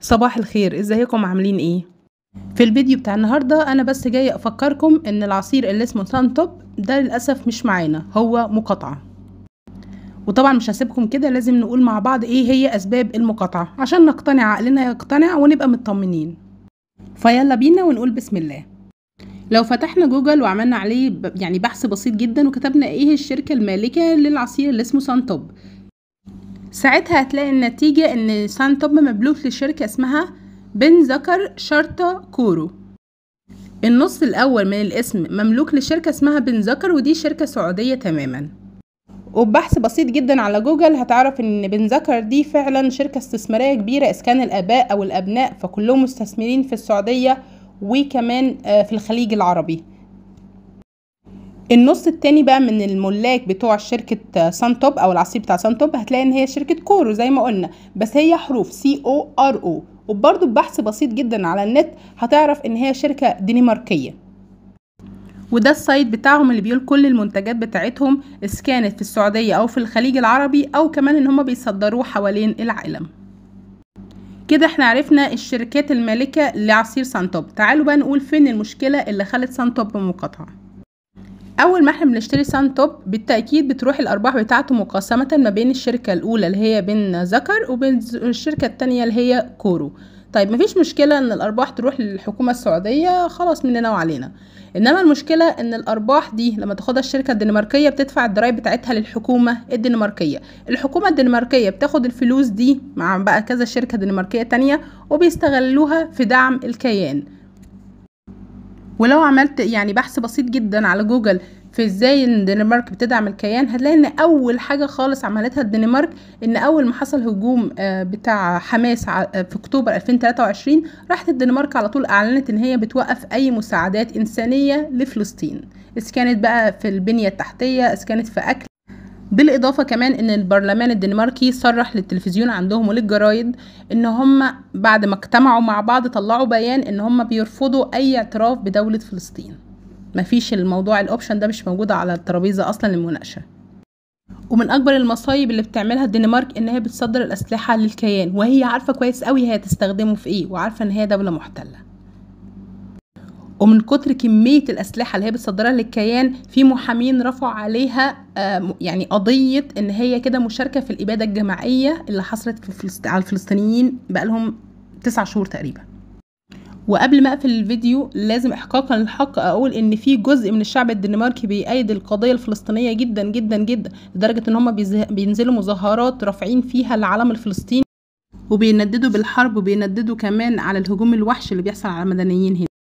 صباح الخير ازيكم عاملين ايه في الفيديو بتاع النهاردة انا بس جاية افكركم ان العصير اللي اسمه سانتوب ده للأسف مش معانا هو مقاطعة وطبعا مش هسيبكم كده لازم نقول مع بعض ايه هي اسباب المقاطعة عشان نقتنع عقلنا يقتنع ونبقى مطمنين فيلا بينا ونقول بسم الله لو فتحنا جوجل وعملنا عليه يعني بحث بسيط جدا وكتبنا ايه الشركة المالكة للعصير اللي اسمه سانتوب ساعتها هتلاقي النتيجة ان سان توب مبلوك لشركة اسمها بن زكر شرطة كورو النص الأول من الاسم مملوك لشركة اسمها بن زكر ودي شركة سعودية تماما وببحث بسيط جدا على جوجل هتعرف ان بن زكر دي فعلا شركة استثمارية كبيرة اسكان الاباء او الابناء فكلهم مستثمرين في السعودية وكمان آه، في الخليج العربي النص التاني بقى من الملاك بتوع شركة سانتوب او العصير بتاع سانتوب هتلاقي ان هي شركة كورو زي ما قلنا بس هي حروف سي او ار او وبرضه ببحث بسيط جدا على النت هتعرف ان هي شركة دنماركية وده السايت بتاعهم اللي بيقول كل المنتجات بتاعتهم اسكانت في السعودية او في الخليج العربي او كمان ان هما بيصدروه حوالين العالم كده احنا عرفنا الشركات المالكة لعصير سانتوب تعالوا بقى نقول فين المشكلة اللي خلت سانتوب مقاطعة اول ما احنا بنشتري سان توب بالتاكيد بتروح الارباح بتاعته مقسمه ما بين الشركه الاولى اللي هي بين ذكر وبين الشركه الثانيه اللي هي كورو طيب مفيش مشكله ان الارباح تروح للحكومه السعوديه خلاص مننا وعلينا انما المشكله ان الارباح دي لما تاخدها الشركه الدنماركيه بتدفع الضرايب بتاعتها للحكومه الدنماركيه الحكومه الدنماركيه بتاخد الفلوس دي مع بقى كذا شركه دنماركيه تانية وبيستغلوها في دعم الكيان ولو عملت يعني بحث بسيط جدا على جوجل في ازاي الدنمارك بتدعم الكيان هتلاقي ان اول حاجه خالص عملتها الدنمارك ان اول ما حصل هجوم آه، بتاع حماس في اكتوبر 2023 راحت الدنمارك على طول اعلنت ان هي بتوقف اي مساعدات انسانيه لفلسطين اذا كانت بقى في البنيه التحتيه اذا كانت في اكل بالاضافه كمان ان البرلمان الدنماركي صرح للتلفزيون عندهم وللجرايد ان هم بعد ما اجتمعوا مع بعض طلعوا بيان ان هم بيرفضوا اي اعتراف بدوله فلسطين مفيش الموضوع الاوبشن ده مش موجود على الترابيزه اصلا للمناقشه ومن اكبر المصايب اللي بتعملها الدنمارك ان هي بتصدر الاسلحه للكيان وهي عارفه كويس قوي هي هتستخدمه في ايه وعارفه ان هي دوله محتله ومن كتر كمية الأسلحة اللي هي بتصدرها للكيان في محامين رفعوا عليها آه، يعني قضية إن هي كده مشاركة في الإبادة الجماعية اللي حصلت في على الفلسطينيين بقالهم تسع شهور تقريبا وقبل ما اقفل الفيديو لازم احقاقا للحق اقول ان في جزء من الشعب الدنماركي بيأيد القضيه الفلسطينيه جدا جدا جدا لدرجه ان هم بينزلوا مظاهرات رافعين فيها العلم الفلسطيني وبينددوا بالحرب وبينددوا كمان على الهجوم الوحش اللي بيحصل على المدنيين هنا